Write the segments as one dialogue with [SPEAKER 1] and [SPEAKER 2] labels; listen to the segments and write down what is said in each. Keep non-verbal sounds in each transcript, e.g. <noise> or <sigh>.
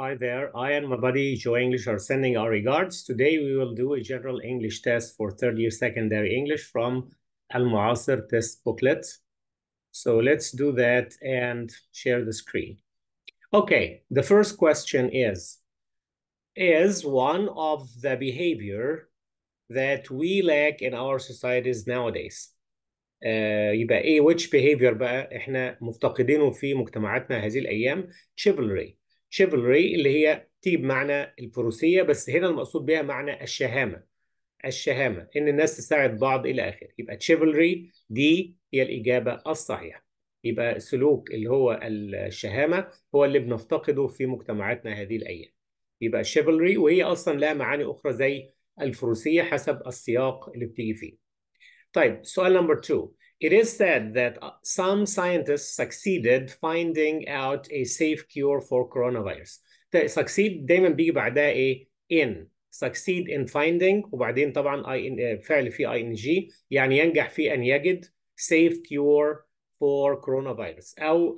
[SPEAKER 1] Hi there, I and my buddy Joe English are sending our regards. Today we will do a general English test for third year secondary English from Al-Mu'asir test booklet. So let's do that and share the screen. Okay, the first question is, is one of the behavior that we lack in our societies nowadays? Uh, يبقى which behavior احنا في مجتمعاتنا chivalry chivalry اللي هي تيجي بمعنى الفروسيه بس هنا المقصود بها معنى الشهامه الشهامه ان الناس تساعد بعض الى اخره يبقى chivalry دي هي الاجابه الصحيحه يبقى سلوك اللي هو الشهامه هو اللي بنفتقده في مجتمعاتنا هذه الايام يبقى chivalry وهي اصلا لها معاني اخرى زي الفروسيه حسب السياق اللي بتيجي فيه طيب سؤال نمبر 2 It is said that uh, some scientists succeeded finding out a safe cure for coronavirus. They succeed دايما بيجي بعدها ايه؟ in succeed in finding وبعدين طبعا I فعل في ing يعني ينجح في ان يجد safe cure for coronavirus او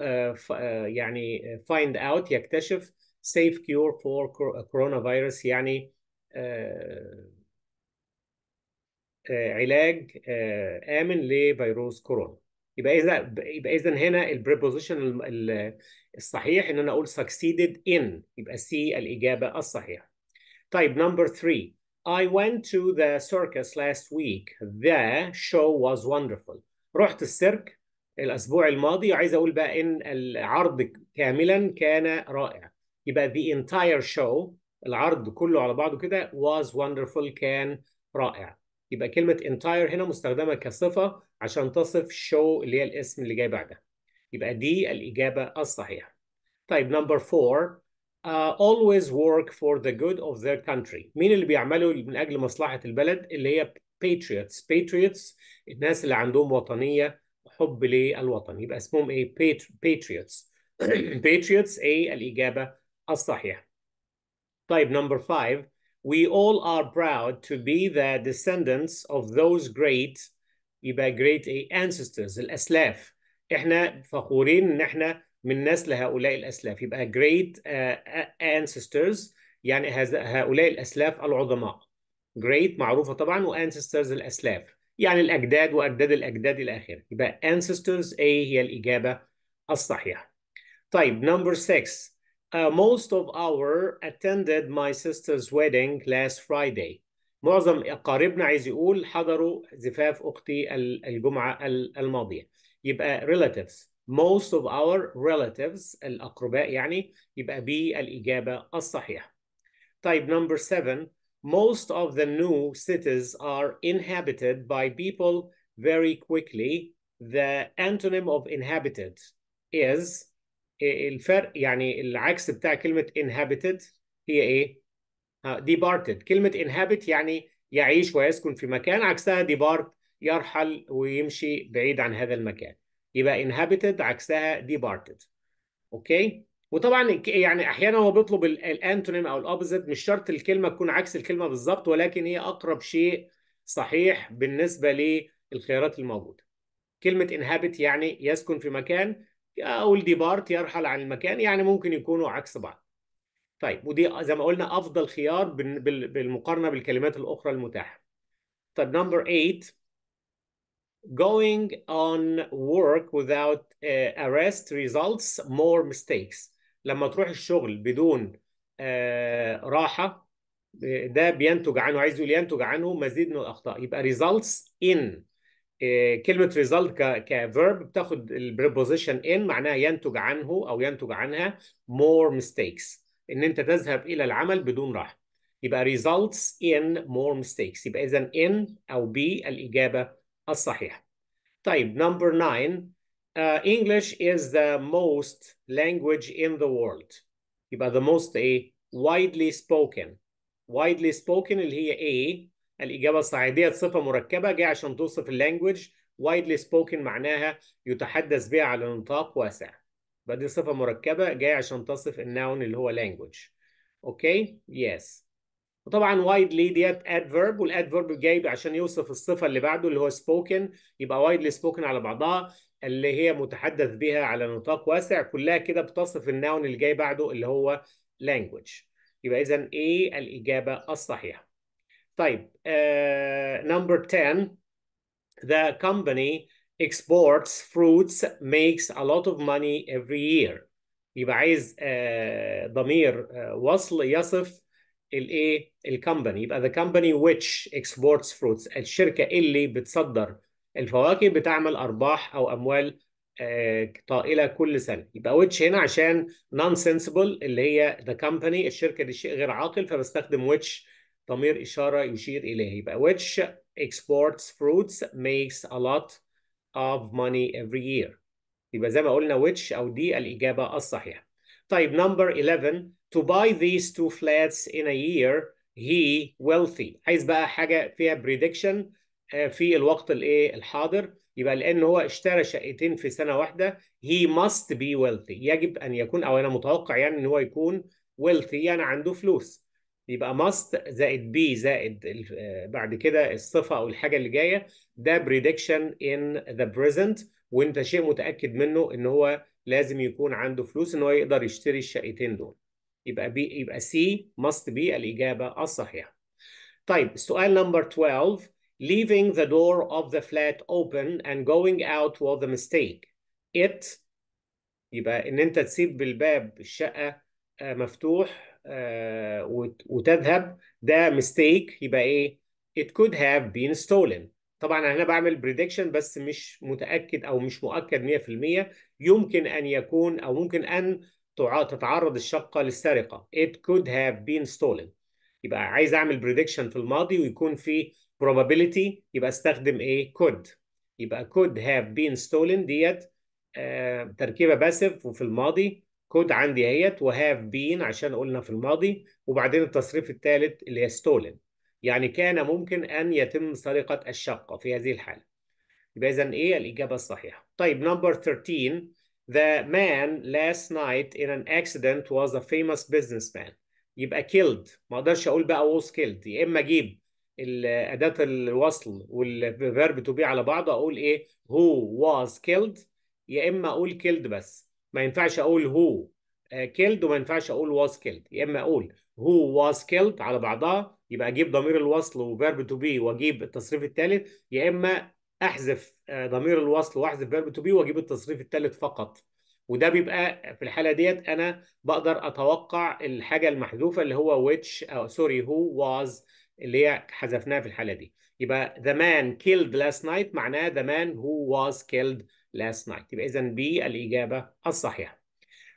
[SPEAKER 1] يعني eh, eh, eh, find out يكتشف safe cure for coronavirus يعني آه، علاج آه، امن لفيروس كورونا يبقى اذا يبقى اذا هنا البريبوزيشن الصحيح ان انا اقول succeeded in يبقى سي الاجابه الصحيحه طيب نمبر 3 I went to the circus last week. The show was wonderful. رحت السيرك الأسبوع الماضي وعايز أقول بقى إن العرض كاملا كان رائع. يبقى the entire show العرض كله على بعضه كده was wonderful كان رائع. يبقى كلمة entire هنا مستخدمة كصفة عشان تصف show اللي هي الاسم اللي جاي بعدها يبقى دي الإجابة الصحيحة طيب number four uh, always work for the good of their country مين اللي بيعملوا من أجل مصلحة البلد اللي هي patriots patriots الناس اللي عندهم وطنية حب للوطن يبقى اسمهم ايه patriots <clears throat> patriots ايه الإجابة الصحيحة طيب number five We all are proud to be the descendants of those great يبقى great إيه? ancestors الأسلاف إحنا فخورين إن إحنا من نسل هؤلاء الأسلاف يبقى great آه، آه، ancestors يعني هؤلاء الأسلاف العظماء great معروفة طبعا ancestors الأسلاف يعني الأجداد وأجداد الأجداد إلى آخره يبقى ancestors A إيه؟ هي الإجابة الصحيحة طيب number 6 Uh, most of our attended my sister's wedding last Friday معظم أقاربنا عايز يقول حضروا زفاف أختي الجمعة الماضية يبقى relatives most of our relatives الأقرباء يعني يبقى بي الإجابة الصحيحة Type number seven most of the new cities are inhabited by people very quickly the antonym of inhabited is الفرق يعني العكس بتاع كلمه inhabited هي ايه؟ آه، departed كلمه inhabit يعني يعيش ويسكن في مكان عكسها depart يرحل ويمشي بعيد عن هذا المكان يبقى inhabited عكسها departed اوكي وطبعا يعني احيانا هو بيطلب الانتونيم او الاوبزيت مش شرط الكلمه تكون عكس الكلمه بالظبط ولكن هي اقرب شيء صحيح بالنسبه للخيارات الموجوده كلمه inhabit يعني يسكن في مكان او الديبارت يرحل عن المكان يعني ممكن يكونوا عكس بعض طيب ودي زي ما قلنا افضل خيار بالمقارنه بالكلمات الاخرى المتاحه طيب نمبر 8 going on work without uh, arrest results more mistakes لما تروح الشغل بدون uh, راحه ده بينتج عنه عايز يقول ينتج عنه مزيد من الاخطاء يبقى results in كلمه ريزلت verb بتاخد preposition in معناها ينتج عنه او ينتج عنها more mistakes ان انت تذهب الى العمل بدون راحه يبقى results in more mistakes يبقى اذا in او be الاجابه الصحيحه طيب number 9 uh, English is the most language in the world يبقى the most ايه widely spoken widely spoken اللي هي ايه الإجابة الصعيدية صفة مركبة جاي عشان توصف اللانجوج وايدلي سبوكن معناها يتحدث بها على نطاق واسع بدي صفة مركبة جاي عشان تصف الناون اللي هو لانجوج اوكي يس وطبعا وايدلي ديت adverb والادفيرب جاي عشان يوصف الصفة اللي بعده اللي هو spoken يبقى وايدلي spoken على بعضها اللي هي متحدث بها على نطاق واسع كلها كده بتصف الناون اللي جاي بعده اللي هو language يبقى اذا ايه الإجابة الصحيحة طيب نمبر آه، 10 the company exports fruits makes a lot of money every year يبقى عايز آه، ضمير آه، وصل يصف الايه الكمباني يبقى the company which exports fruits الشركه اللي بتصدر الفواكه بتعمل ارباح او اموال طائله كل سنه يبقى which هنا عشان non sensible اللي هي the company الشركه دي شيء غير عاقل فبستخدم which ضمير إشارة يشير إليه يبقى which exports fruits makes a lot of money every year يبقى زي ما قلنا which أو دي الإجابة الصحيحة طيب number 11 to buy these two flats in a year he wealthy عايز بقى حاجة فيها prediction آه، في الوقت الايه الحاضر يبقى لان هو اشترى شقتين في سنه واحده he must be wealthy يجب ان يكون او انا متوقع يعني ان هو يكون wealthy يعني عنده فلوس يبقى ماست زائد بي زائد آه، بعد كده الصفه او الحاجه اللي جايه ده بريدكشن ان ذا بريزنت وانت شيء متاكد منه ان هو لازم يكون عنده فلوس ان هو يقدر يشتري الشقتين دول يبقى بي يبقى سي ماست بي الاجابه الصحيحه طيب السؤال نمبر 12 leaving the door of the flat open and going out was the mistake. It يبقى إن أنت تسيب بالباب الشقة آه، مفتوح آه، وتذهب ده ميستيك يبقى ايه it could have been stolen طبعا انا بعمل بريدكشن بس مش متاكد او مش مؤكد 100% يمكن ان يكون او ممكن ان تتعرض الشقه للسرقه it could have been stolen يبقى عايز اعمل بريدكشن في الماضي ويكون في probability يبقى استخدم ايه could يبقى could have been stolen ديت آه تركيبه باسف وفي الماضي كود عندي اهيت وهاف بين عشان قلنا في الماضي وبعدين التصريف الثالث اللي هي ستولن يعني كان ممكن ان يتم سرقه الشقه في هذه الحاله يبقى اذا ايه الاجابه الصحيحه طيب نمبر 13 The man last night in an accident was a famous businessman. يبقى killed ما اقدرش اقول بقى was killed يا اما اجيب اداه الوصل والفيرب تو بي على بعض اقول ايه هو was killed يا اما اقول killed بس ما ينفعش اقول هو آه، كيلد وما ينفعش اقول واز كيلد يا اما اقول هو واز كيلد على بعضها يبقى اجيب ضمير الوصل وفيرب تو بي واجيب التصريف الثالث يا اما احذف آه، ضمير الوصل واحذف فيرب تو بي واجيب التصريف الثالث فقط وده بيبقى في الحاله ديت انا بقدر اتوقع الحاجه المحذوفه اللي هو ويتش او سوري هو واز اللي هي حذفناها في الحاله دي يبقى the man killed last night معناه the man who was killed last night يبقى إذا بي الإجابة الصحيحة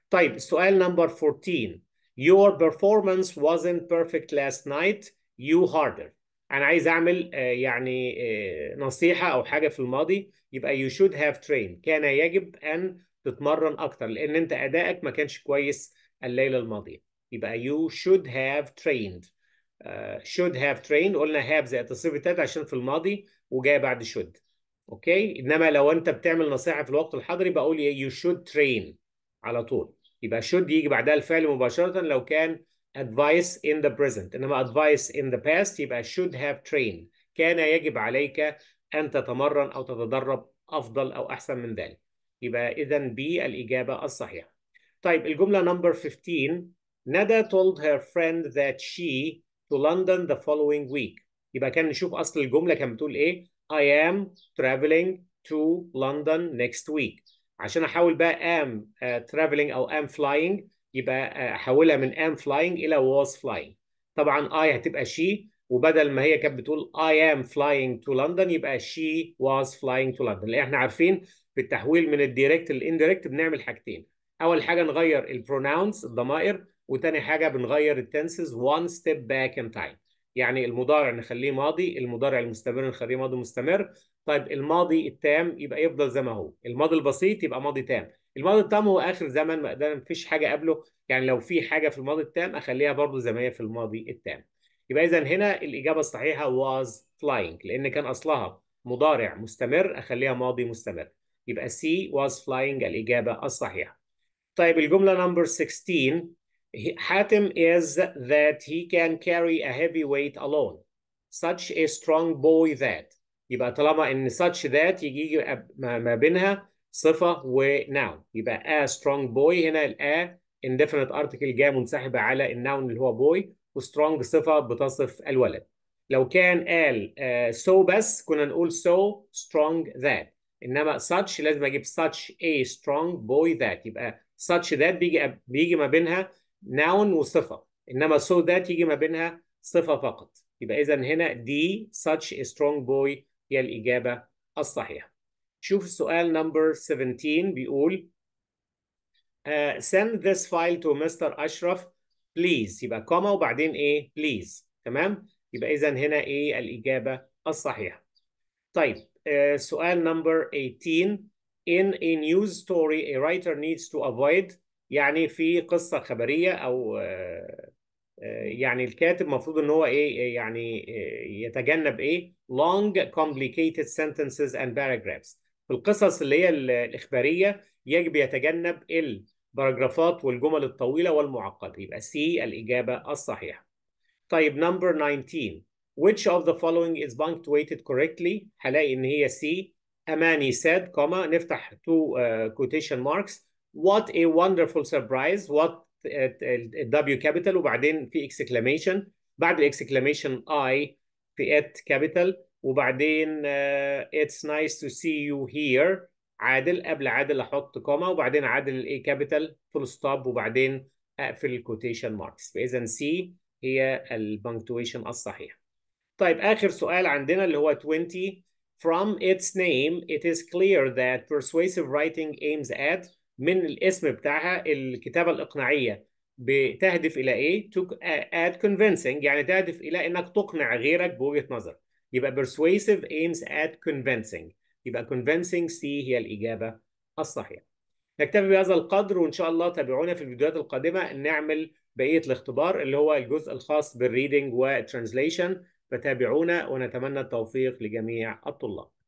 [SPEAKER 1] طيب السؤال نمبر 14 Your performance wasn't perfect last night you harder أنا عايز أعمل آه، يعني آه، نصيحة أو حاجة في الماضي يبقى you should have trained كان يجب أن تتمرن أكتر لأن أنت أدائك ما كانش كويس الليلة الماضية يبقى you should have trained uh, should have trained قلنا have زائد تصريف التالت عشان في الماضي وجايه بعد should اوكي انما لو انت بتعمل نصيحه في الوقت الحاضر بقول يو شود ترين على طول يبقى شود يجي بعدها الفعل مباشره لو كان advice in the present انما advice in the past يبقى should have trained كان يجب عليك ان تتمرن او تتدرب افضل او احسن من ذلك يبقى اذا بي الاجابه الصحيحه طيب الجمله نمبر 15 ندى told her friend that she to London the following week يبقى كان نشوف اصل الجمله كان بتقول ايه I am traveling to London next week عشان احاول بقى am uh, traveling او am flying يبقى uh, احولها من am flying الى was flying طبعا I هتبقى she وبدل ما هي كانت بتقول I am flying to London يبقى she was flying to London لان احنا عارفين في التحويل من الديركت للانديركت بنعمل حاجتين اول حاجه نغير pronouns الضمائر وتاني حاجه بنغير التنسز one step back in time يعني المضارع نخليه ماضي المضارع المستمر نخليه ماضي مستمر طيب الماضي التام يبقى يفضل زي ما هو الماضي البسيط يبقى ماضي تام الماضي التام هو اخر زمن ما فيش حاجه قبله يعني لو في حاجه في الماضي التام اخليها برضه زي ما هي في الماضي التام يبقى اذا هنا الاجابه الصحيحه was flying لان كان اصلها مضارع مستمر اخليها ماضي مستمر يبقى سي was flying الاجابه الصحيحه طيب الجمله نمبر 16 He, Hatim is that he can carry a heavy weight alone. Such a strong boy that. يبقى طالما ان such that يجي ما بينها صفة و noun. يبقى a strong boy هنا ال a indefinite article جاء منسحبة على النون اللي هو boy و strong صفة بتصف الولد. لو كان قال uh, so بس كنا نقول so strong that. انما such لازم اجيب such a strong boy that يبقى such that بيجي بيجي ما بينها ناون وصفة إنما so that يجي ما بينها صفة فقط يبقى إذا هنا دي such a strong boy هي الإجابة الصحيحة شوف السؤال نمبر 17 بيقول uh, send this file to Mr. أشرف please يبقى كوما وبعدين إيه please تمام يبقى إذا هنا إيه الإجابة الصحيحة طيب uh, سؤال نمبر 18 In a news story, a writer needs to avoid يعني في قصه خبريه او آه، آه، يعني الكاتب المفروض ان هو ايه, إيه، يعني آه، يتجنب ايه long complicated sentences and paragraphs في القصص اللي هي الاخباريه يجب يتجنب الباراجرافات والجمل الطويله والمعقده يبقى سي الاجابه الصحيحه طيب number 19 which of the following is punctuated correctly هلاقي ان هي سي اماني said, comma, نفتح two uh, quotation marks what a wonderful surprise what W كابيتال وبعدين في exclamation بعد exclamation I في ات كابيتال وبعدين آه، it's nice to see you here عادل قبل عادل احط كوما وبعدين عادل الاي كابيتال فول ستوب وبعدين اقفل الكوتيشن ماركس فاذا سي هي البنكتويشن الصحيح طيب اخر سؤال عندنا اللي هو 20 from its name it is clear that persuasive writing aims at من الاسم بتاعها الكتابه الاقناعيه بتهدف الى ايه؟ to add convincing يعني تهدف الى انك تقنع غيرك بوجهه نظرك يبقى persuasive aims at convincing يبقى convincing C هي الاجابه الصحيحه. نكتفي بهذا القدر وان شاء الله تابعونا في الفيديوهات القادمه نعمل بقيه الاختبار اللي هو الجزء الخاص بالريدنج والترانزليشن فتابعونا ونتمنى التوفيق لجميع الطلاب.